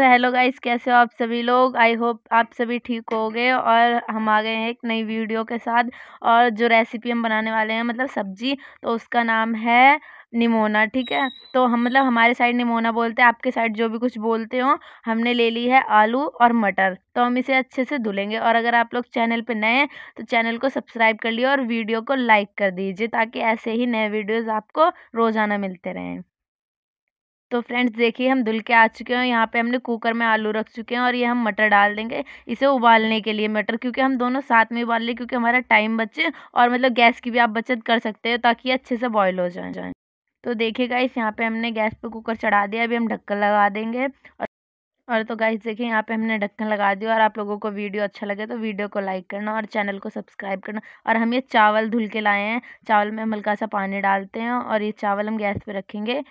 तो hello guys कैसे हो आप सभी लोग आई होप आप सभी ठीक हो गए और हम आ गए हैं एक नई वीडियो के साथ और जो रेसिपी हम बनाने वाले हैं मतलब सब्जी तो उसका नाम है निमोना ठीक है तो हम मतलब हमारे साइड निमोना बोलते हैं आपके साइड जो भी कुछ बोलते हो हमने ले ली है आलू और मटर तो हम इसे अच्छे से धुलेंगे और अगर आप लोग चैनल पर नए हैं तो चैनल को सब्सक्राइब कर लिए और वीडियो को लाइक कर दीजिए ताकि ऐसे ही नए वीडियोज़ आपको रोज़ाना मिलते रहें तो फ्रेंड्स देखिए हम धुल के आ चुके हैं यहाँ पे हमने कुकर में आलू रख चुके हैं और ये हम मटर डाल देंगे इसे उबालने के लिए मटर क्योंकि हम दोनों साथ में उबाल लें क्योंकि हमारा टाइम बचे और मतलब गैस की भी आप बचत कर सकते हो ताकि ये अच्छे से बॉयल हो जाए जाए तो देखिए गाइस यहाँ पे हमने गैस पे कुकर चढ़ा दिया अभी हम ढक्कन लगा देंगे और और तो गाइस देखिए यहाँ पे हमने ढक्कन लगा दिया और आप लोगों को वीडियो अच्छा लगे तो वीडियो को लाइक करना और चैनल को सब्सक्राइब करना और हम ये चावल धुल के लाए हैं चावल में हम हल्का सा पानी डालते हैं और ये चावल हम गैस पे रखेंगे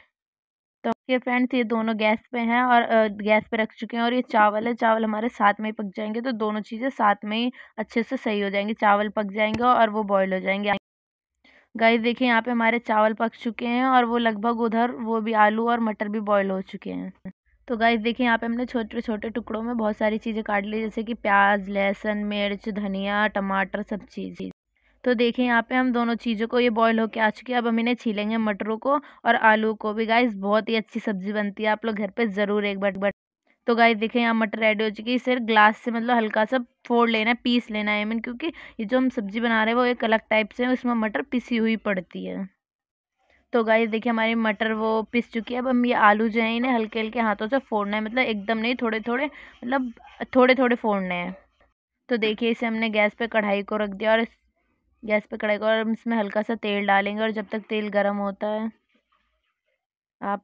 तो ये फ्रेंड्स ये दोनों गैस पे हैं और गैस पे रख चुके हैं और ये चावल है चावल हमारे साथ में ही पक जाएंगे तो दोनों चीज़ें साथ में ही अच्छे से सही हो जाएंगी चावल पक जाएंगे और वो बॉयल हो जाएंगे गाइस देखिए यहाँ पे हमारे चावल पक चुके हैं और वो लगभग उधर वो भी आलू और मटर भी बॉयल हो चुके हैं तो गाइस देखिए यहाँ पे हमने छोटे छोटे टुकड़ों में बहुत सारी चीज़ें काट ली जैसे कि प्याज लहसुन मिर्च धनिया टमाटर सब चीज़ तो देखें यहाँ पे हम दोनों चीज़ों को ये बॉईल होके आ चुकी है अब हम इन्हें छीलेंगे मटरों को और आलू को भी गाइस बहुत ही अच्छी सब्जी बनती है आप लोग घर पे ज़रूर एक बार बट तो गाइस देखें यहाँ मटर रेडी हो चुकी है सिर्फ ग्लास से मतलब हल्का सा फोड़ लेना है पीस लेना है मीन क्योंकि ये जो हम सब्जी बना रहे हैं वो एक अलग टाइप से है उसमें मटर पिसी हुई पड़ती है तो गाइस देखिए हमारी मटर वो पिस चुकी है अब हम ये आलू जो है इन्हें हल्के हल्के हाथों से फोड़ना है मतलब एकदम नहीं थोड़े थोड़े मतलब थोड़े थोड़े फोड़ने हैं तो देखिए इसे हमने गैस पे कढ़ाई को रख दिया और गैस पे कढ़ाई को और इसमें हल्का सा तेल डालेंगे और जब तक तेल गर्म होता है आप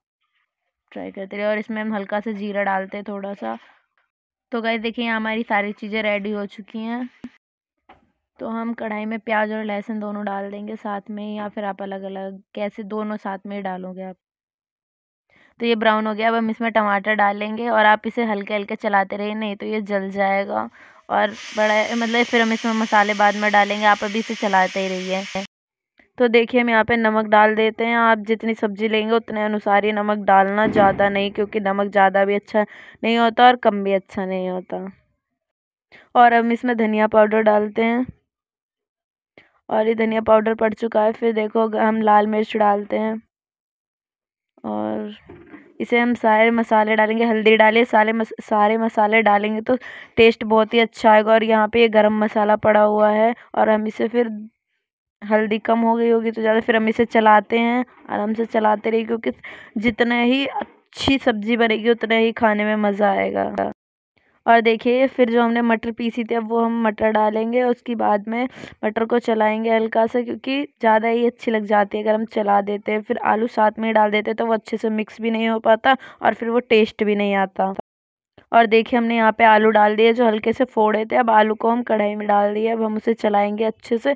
ट्राई करते रहिए और इसमें हम हल्का सा जीरा डालते हैं थोड़ा सा तो गए देखिए हमारी सारी चीज़ें रेडी हो चुकी हैं तो हम कढ़ाई में प्याज और लहसुन दोनों डाल देंगे साथ में या फिर आप अलग अलग कैसे दोनों साथ में ही डालोगे आप तो ये ब्राउन हो गया अब हम इसमें टमाटर डालेंगे और आप इसे हल्के हल्के चलाते रहिए नहीं तो ये जल जाएगा और बड़ा मतलब फिर हम इसमें मसाले बाद में डालेंगे आप अभी इसे चलाते ही रहिए तो देखिए हम यहाँ पे नमक डाल देते हैं आप जितनी सब्ज़ी लेंगे उतने अनुसार ही नमक डालना ज़्यादा नहीं क्योंकि नमक ज़्यादा भी अच्छा नहीं होता और कम भी अच्छा नहीं होता और हम इसमें धनिया पाउडर डालते हैं और ये धनिया पाउडर पड़ चुका है फिर देखो हम लाल मिर्च डालते हैं और इसे हम सारे मसाले डालेंगे हल्दी डाले सारे मस सारे मसाले डालेंगे तो टेस्ट बहुत ही अच्छा आएगा और यहाँ पे ये गरम मसाला पड़ा हुआ है और हम इसे फिर हल्दी कम हो गई होगी तो ज़्यादा फिर हम इसे चलाते हैं आराम से चलाते रहिए क्योंकि जितना ही अच्छी सब्ज़ी बनेगी उतना ही खाने में मज़ा आएगा और देखिए फिर जो हमने मटर पीसी थी अब वो हम मटर डालेंगे उसके बाद में मटर को चलाएंगे हल्का सा क्योंकि ज़्यादा ही अच्छी लग जाती है अगर हम चला देते हैं फिर आलू साथ में ही डाल देते तो वो अच्छे से मिक्स भी नहीं हो पाता और फिर वो टेस्ट भी नहीं आता और देखिए हमने यहाँ पे आलू डाल दिए जो हल्के से फोड़े थे अब आलू को हम कढ़ाई में डाल दिए अब हम उसे चलाएंगे अच्छे से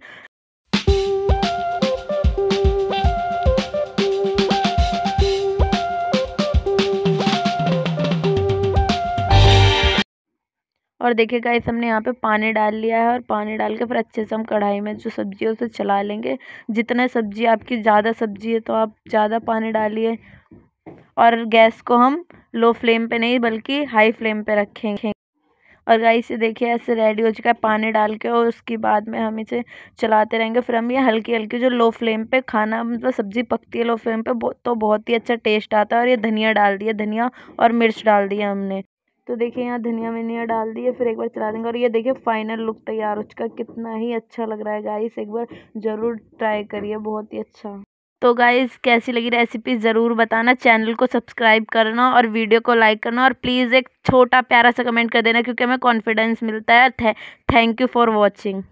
और देखिए गाइस हमने यहाँ पे पानी डाल लिया है और पानी डाल के फिर अच्छे से हम कढ़ाई में जो सब्जी है उसे चला लेंगे जितना सब्जी आपकी ज़्यादा सब्जी है तो आप ज़्यादा पानी डालिए और गैस को हम लो फ्लेम पे नहीं बल्कि हाई फ्लेम पे रखेंगे और गाइस ये देखिए ऐसे रेडी हो चुका है पानी डाल के और उसके बाद में हम इसे चलाते रहेंगे फिर हम ये हल्की हल्की जो लो फ्लेम पे खाना मतलब सब्ज़ी पकती है लो फ्लेम पे तो बहुत ही अच्छा टेस्ट आता है और ये धनिया डाल दिया धनिया और मिर्च डाल दिया हमने तो देखिए यहाँ धनिया वनिया डाल दिए फिर एक बार चला देंगे और ये देखिए फाइनल लुक तैयार हो चुका कितना ही अच्छा लग रहा है गाइस एक बार ज़रूर ट्राई करिए बहुत ही अच्छा तो गाइज़ कैसी लगी रेसिपी ज़रूर बताना चैनल को सब्सक्राइब करना और वीडियो को लाइक करना और प्लीज़ एक छोटा प्यारा सा कमेंट कर देना क्योंकि हमें कॉन्फिडेंस मिलता है थैंक यू फॉर वॉचिंग